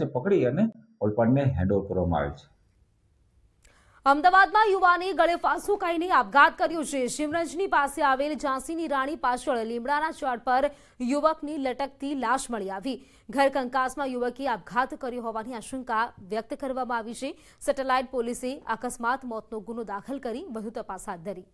પકડી અને ઓલપાડને હેન્ડઓવર કરવામાં આવે છે અમદાવાદમાં યુવાને ગળે ફાંસું ખાઈને આપઘાત કર્યો છે શિવરંજની પાસે આવેલ ઝાંસીની રાણી પાછળ લીમડાના ઝાડ પર યુવકની લટકતી લાશ મળી આવી ઘર કંકાસમાં યુવકે આપઘાત કર્યો હોવાની આશંકા વ્યક્ત કરવામાં આવી છે સેટેલાઇટ પોલીસે અકસ્માત મોતનો ગુનો દાખલ કરી વધુ તપાસ હાથ ધરી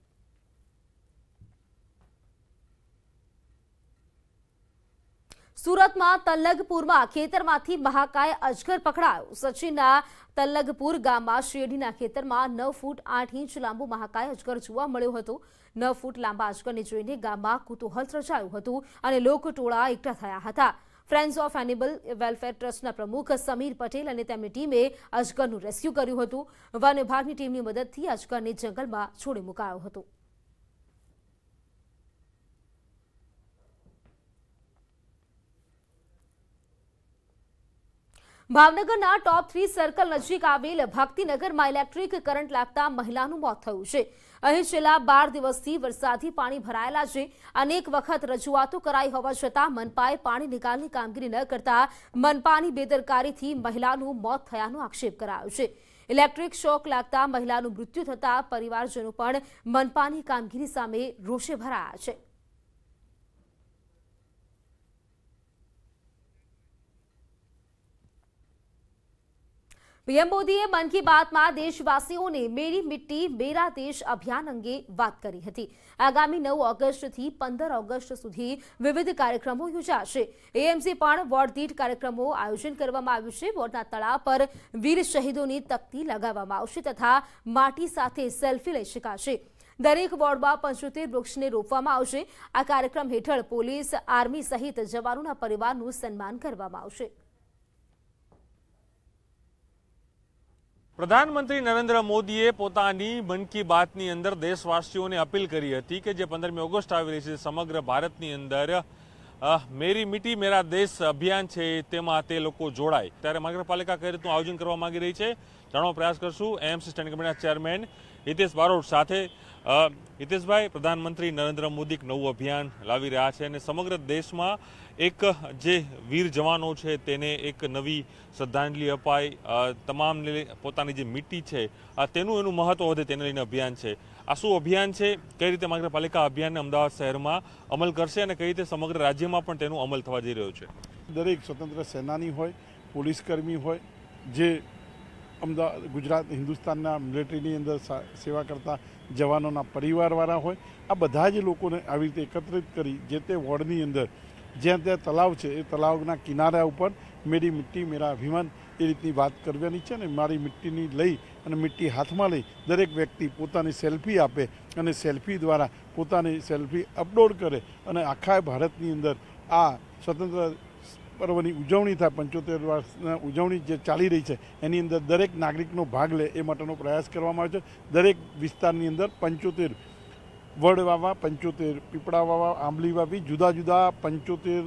સુરતમાં તલ્લગપુરમાં ખેતરમાંથી મહાકાય અજગર પકડાયો સચિનના તલ્લગપુર ગામમાં શેરડીના ખેતરમાં નવ ફૂટ આઠ ઇંચ લાંબુ મહાકાય અજગર જોવા મળ્યો હતો નવ ફૂટ લાંબા અજગરને જોઈને ગામમાં કુતૂહલ રચાયું હતું અને લોકટોળા એકઠા થયા હતા ફ્રેન્ડ્સ ઓફ એનિમલ વેલફેર ટ્રસ્ટના પ્રમુખ સમીર પટેલ અને તેમની ટીમે અજગરનું રેસ્ક્યુ કર્યું હતું વન વિભાગની ટીમની મદદથી અજગરને જંગલમાં છોડી મુકાયો હતો ભાવનગરના ટોપ થ્રી સર્કલ નજીક આવેલ ભક્તિનગરમાં ઇલેક્ટ્રિક કરંટ લાગતા મહિલાનું મોત થયું છે અહીં છેલ્લા બાર દિવસથી વરસાદી પાણી ભરાયેલા છે અનેક વખત રજૂઆતો કરાઈ હોવા છતાં મનપાએ પાણી નિકાલની કામગીરી ન કરતા મનપાની બેદરકારીથી મહિલાનું મોત થયાનો આક્ષેપ કરાયો છે ઇલેક્ટ્રિક શોક લાગતા મહિલાનું મૃત્યુ થતાં પરિવારજનો પણ મનપાની કામગીરી સામે રોષે ભરાયા છે પીએમ મોદીએ મન કી બાતમાં દેશવાસીઓને મેરી મિટ્ટી મેરા દેશ અભિયાન અંગે વાત કરી હતી આગામી નવ ઓગસ્ટથી પંદર ઓગસ્ટ સુધી વિવિધ કાર્યક્રમો યોજાશે એએમસી પણ વોર્ડ દીઠ કાર્યક્રમો આયોજન કરવામાં આવ્યું છે વોર્ડના તળાવ પર વીર શહીદોની તકતી લગાવવામાં આવશે તથા માટી સાથે સેલ્ફી લઈ શકાશે દરેક વોર્ડમાં પંચોતેર વૃક્ષને રોપવામાં આવશે આ કાર્યક્રમ હેઠળ પોલીસ આર્મી સહિત જવાનોના પરિવારનું સન્માન કરવામાં આવશે પ્રધાનમંત્રી નરેન્દ્ર મોદીએ પોતાની મન કી બાતની અંદર દેશવાસીઓને અપીલ કરી હતી કે જે પંદરમી ઓગસ્ટ આવી રહી છે સમગ્ર ભારતની અંદર મેરી મીટી મેરા દેશ અભિયાન છે તેમાં તે લોકો જોડાય ત્યારે નગરપાલિકા કઈ રીતનું આયોજન કરવા માંગી રહી છે જાણવા પ્રયાસ કરશું એએમસી સ્ટેન્ડિંગ કમિટીના ચેરમેન હિતેશ બારોટ સાથે હિતેશભાઈ પ્રધાનમંત્રી નરેન્દ્ર મોદી નવું અભિયાન લાવી રહ્યા છે અને સમગ્ર દેશમાં એક જે વીર જવાનો છે તેને એક નવી શ્રદ્ધાંજલિ અપાય તમામને પોતાની જે મિટ્ટી છે તેનું એનું મહત્ત્વ વધે તેને લઈને અભિયાન છે આ શું અભિયાન છે કઈ રીતે નગરપાલિકા અભિયાનને અમદાવાદ શહેરમાં અમલ કરશે અને કઈ રીતે સમગ્ર રાજ્યમાં પણ તેનું અમલ થવા જઈ રહ્યો છે દરેક સ્વતંત્ર સેનાની હોય પોલીસકર્મી હોય જે અમદાવાદ ગુજરાત હિન્દુસ્તાનના મિલિટરીની અંદર સેવા કરતા જવાનોના પરિવારવાળા હોય આ બધા જ લોકોને આવી રીતે એકત્રિત કરી જે તે વોર્ડની અંદર જ્યાં ત્યાં તલાવ છે એ તલાવના કિનારા ઉપર મેરી મિટ્ટી મેરા અભિમાન એ રીતની વાત કરવાની છે ને મારી મિટ્ટીની લઈ અને મિટ્ટી હાથમાં લઈ દરેક વ્યક્તિ પોતાની સેલ્ફી આપે અને સેલ્ફી દ્વારા પોતાની સેલ્ફી અપલોડ કરે અને આખા ભારતની અંદર આ સ્વતંત્ર પર્વની ઉજવણી થાય પંચોતેર વર્ષના ઉજવણી જે ચાલી રહી છે એની અંદર દરેક નાગરિકનો ભાગ લે એ માટેનો પ્રયાસ કરવામાં આવે છે દરેક વિસ્તારની અંદર પંચોતેર વડ વાવવા પંચોતેર પીપળા વાવવા આંબલી વાવી જુદા જુદા પંચોતેર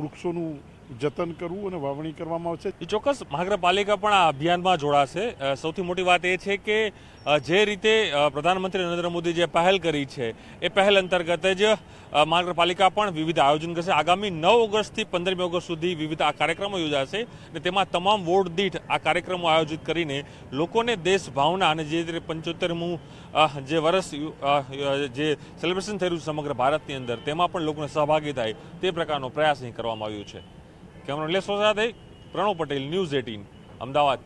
વૃક્ષોનું જતન કરવું અને વાવણી કરવામાં આવશે એ ચોક્કસ મહાનગરપાલિકા પણ આ અભિયાનમાં જોડાશે સૌથી મોટી વાત એ છે કે જે રીતે પ્રધાનમંત્રી નરેન્દ્ર મોદી જે પહેલ કરી છે એ પહેલ અંતર્ગત જ મહાનગરપાલિકા પણ વિવિધ આયોજન કરશે આગામી નવ ઓગસ્ટથી પંદરમી ઓગસ્ટ સુધી વિવિધ આ કાર્યક્રમો યોજાશે અને તેમાં તમામ વોર્ડ દીઠ આ કાર્યક્રમો આયોજિત કરીને લોકોને દેશ ભાવના અને જે રીતે પંચોતેરમું જે વર્ષ જે સેલિબ્રેશન થયેલું રહ્યું સમગ્ર ભારતની અંદર તેમાં પણ લોકોને સહભાગી થાય તે પ્રકારનો પ્રયાસ અહીં કરવામાં આવ્યો છે કેમેરો સાથે પ્રણવ પટેલ ન્યૂઝ એટીન અમદાવાદ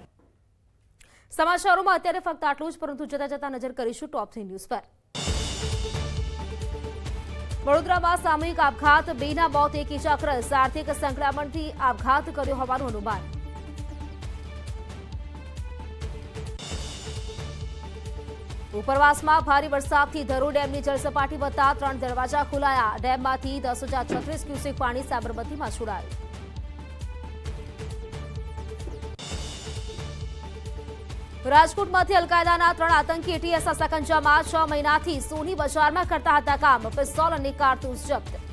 સમાચારોમાં અત્યારે ફક્ત આટલું જ પરંતુ જતા જતા નજર કરીશું ટોપ ન્યૂઝ પર વડોદરામાં સામૂહિક આપઘાત બેના મોત એક ઇજાગ્રસ્ત આર્થિક સંક્રમણથી આપઘાત કર્યો હોવાનું અનુમાન ઉપરવાસમાં ભારે વરસાદથી ધરો ડેમની જળસપાટી વધતા ત્રણ દરવાજા ખોલાયા ડેમમાંથી દસ હજાર ક્યુસેક પાણી સાબરમતીમાં છોડાયું રાજકોટમાંથી અલકાયદાના ત્રણ આતંકી એટીએસના સકંજામાં છ મહિનાથી સોની બજારમાં કરતા હતા કામ પિસ્તોલ અને કારતૂસ જપ્ત